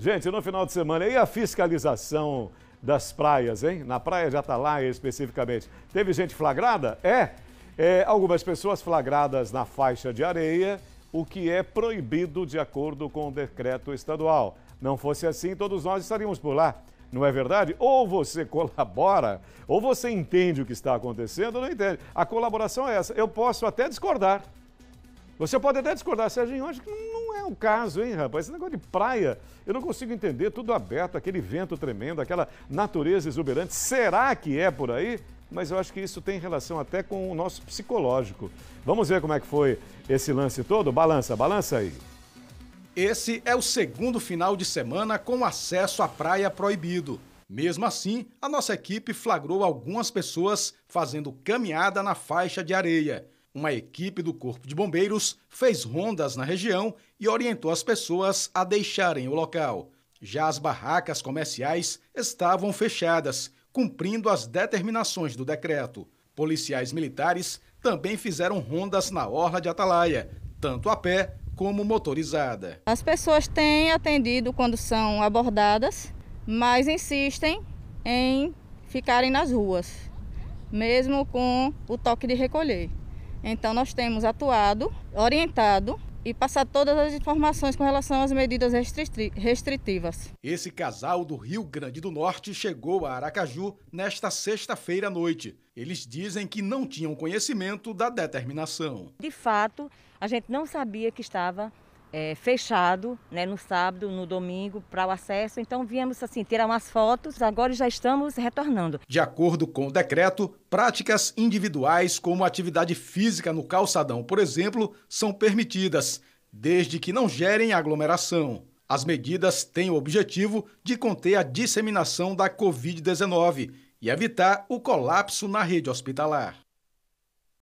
Gente, no final de semana, e a fiscalização das praias, hein? Na praia de Atalaia, tá especificamente. Teve gente flagrada? É. é. Algumas pessoas flagradas na faixa de areia, o que é proibido de acordo com o decreto estadual. Não fosse assim, todos nós estaríamos por lá. Não é verdade? Ou você colabora, ou você entende o que está acontecendo, ou não entende. A colaboração é essa. Eu posso até discordar. Você pode até discordar, Serginho, acho que não um caso, hein, rapaz? Esse negócio de praia, eu não consigo entender. Tudo aberto, aquele vento tremendo, aquela natureza exuberante. Será que é por aí? Mas eu acho que isso tem relação até com o nosso psicológico. Vamos ver como é que foi esse lance todo? Balança, balança aí. Esse é o segundo final de semana com acesso à praia proibido. Mesmo assim, a nossa equipe flagrou algumas pessoas fazendo caminhada na faixa de areia uma equipe do Corpo de Bombeiros fez rondas na região e orientou as pessoas a deixarem o local. Já as barracas comerciais estavam fechadas, cumprindo as determinações do decreto. Policiais militares também fizeram rondas na orla de Atalaia, tanto a pé como motorizada. As pessoas têm atendido quando são abordadas, mas insistem em ficarem nas ruas, mesmo com o toque de recolher. Então, nós temos atuado, orientado e passado todas as informações com relação às medidas restritivas. Esse casal do Rio Grande do Norte chegou a Aracaju nesta sexta-feira à noite. Eles dizem que não tinham conhecimento da determinação. De fato, a gente não sabia que estava é, fechado né, no sábado, no domingo, para o acesso. Então viemos assim tirar umas fotos, agora já estamos retornando. De acordo com o decreto, práticas individuais como atividade física no calçadão, por exemplo, são permitidas, desde que não gerem aglomeração. As medidas têm o objetivo de conter a disseminação da Covid-19 e evitar o colapso na rede hospitalar.